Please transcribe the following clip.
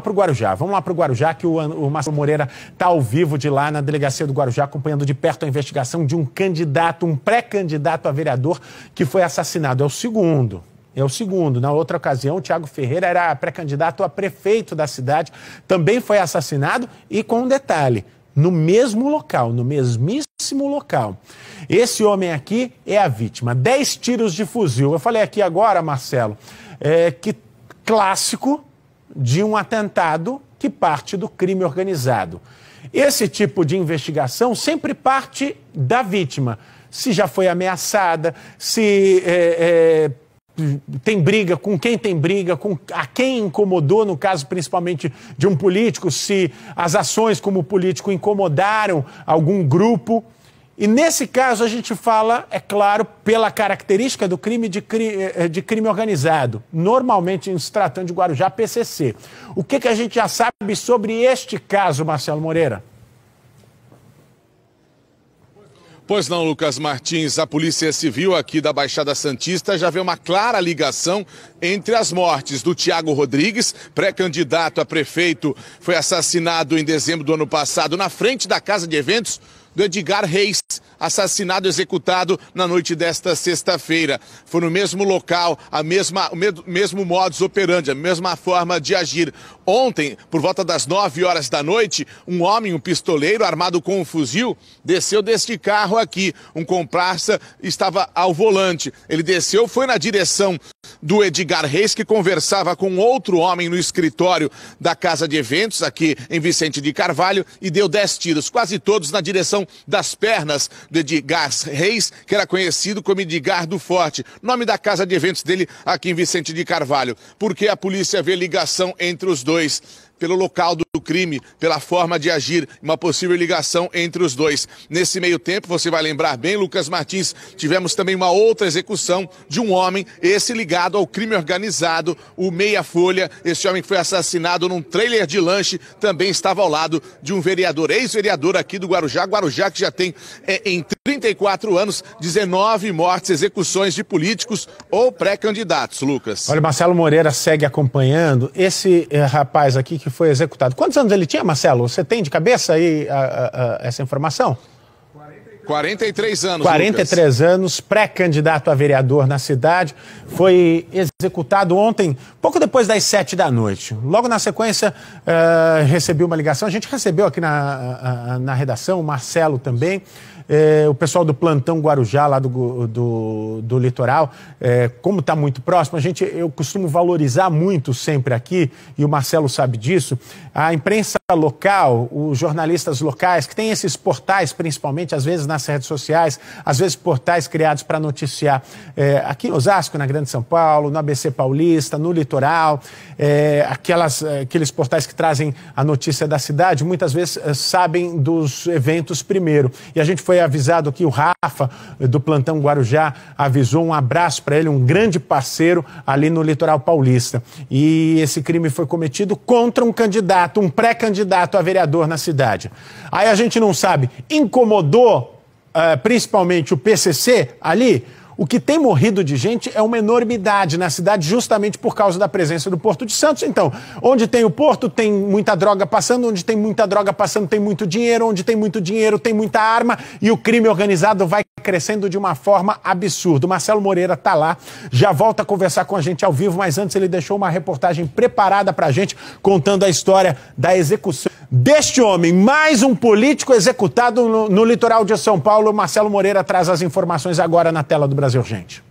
para o Guarujá. Vamos lá para o Guarujá, que o, o Márcio Moreira está ao vivo de lá na delegacia do Guarujá, acompanhando de perto a investigação de um candidato, um pré-candidato a vereador que foi assassinado. É o segundo. É o segundo. Na outra ocasião, o Tiago Ferreira era pré-candidato a prefeito da cidade, também foi assassinado e com um detalhe: no mesmo local, no mesmíssimo local. Esse homem aqui é a vítima. Dez tiros de fuzil. Eu falei aqui agora, Marcelo, é, que clássico de um atentado que parte do crime organizado. Esse tipo de investigação sempre parte da vítima. Se já foi ameaçada, se é, é, tem briga, com quem tem briga, com a quem incomodou, no caso principalmente de um político, se as ações como político incomodaram algum grupo. E nesse caso a gente fala, é claro, pela característica do crime de, eh, de, crime organizado, normalmente se tratando de Guarujá PCC. O que, que a gente já sabe sobre este caso, Marcelo Moreira? Pois não, Lucas Martins, a Polícia Civil aqui da Baixada Santista já vê uma clara ligação entre as mortes do Tiago Rodrigues, pré-candidato a prefeito, foi assassinado em dezembro do ano passado na frente da Casa de Eventos do Edgar Reis, assassinado executado na noite desta sexta-feira. Foi no mesmo local, a mesma, o mesmo modus operandi, a mesma forma de agir. Ontem, por volta das 9 horas da noite, um homem, um pistoleiro armado com um fuzil, desceu deste carro aqui. Um comparsa estava ao volante. Ele desceu, foi na direção do Edgar Reis, que conversava com outro homem no escritório da Casa de Eventos, aqui em Vicente de Carvalho, e deu 10 tiros, quase todos na direção região das pernas de Edgar Reis, que era conhecido como Edgar do Forte, nome da casa de eventos dele aqui em Vicente de Carvalho, porque a polícia vê ligação entre os dois pelo local do crime pela forma de agir, uma possível ligação entre os dois. Nesse meio tempo, você vai lembrar bem, Lucas Martins, tivemos também uma outra execução de um homem, esse ligado ao crime organizado, o Meia Folha. Esse homem que foi assassinado num trailer de lanche, também estava ao lado de um vereador, ex-vereador aqui do Guarujá, Guarujá que já tem é, em 34 anos 19 mortes, execuções de políticos ou pré-candidatos, Lucas. Olha, Marcelo Moreira segue acompanhando esse eh, rapaz aqui que foi executado. Quando Quantos anos ele tinha, Marcelo? Você tem de cabeça aí a, a, a, essa informação? 43 anos. 43 Lucas. anos, pré-candidato a vereador na cidade, foi executado ontem, pouco depois das 7 da noite. Logo na sequência, uh, recebi uma ligação. A gente recebeu aqui na, na redação, o Marcelo também é, o pessoal do plantão Guarujá, lá do, do, do litoral, é, como está muito próximo, a gente, eu costumo valorizar muito sempre aqui, e o Marcelo sabe disso, a imprensa local, os jornalistas locais, que tem esses portais, principalmente, às vezes nas redes sociais, às vezes portais criados para noticiar é, aqui em Osasco, na Grande São Paulo, no ABC Paulista, no litoral, é, aquelas, é, aqueles portais que trazem a notícia da cidade, muitas vezes é, sabem dos eventos primeiro. E a gente foi foi avisado que o Rafa, do Plantão Guarujá, avisou. Um abraço para ele, um grande parceiro ali no litoral paulista. E esse crime foi cometido contra um candidato, um pré-candidato a vereador na cidade. Aí a gente não sabe, incomodou uh, principalmente o PCC ali? O que tem morrido de gente é uma enormidade na cidade, justamente por causa da presença do Porto de Santos. Então, onde tem o porto, tem muita droga passando, onde tem muita droga passando, tem muito dinheiro, onde tem muito dinheiro, tem muita arma, e o crime organizado vai crescendo de uma forma absurda. O Marcelo Moreira está lá, já volta a conversar com a gente ao vivo, mas antes ele deixou uma reportagem preparada para a gente, contando a história da execução deste homem, mais um político executado no, no litoral de São Paulo. Marcelo Moreira traz as informações agora na tela do Brasil Gente.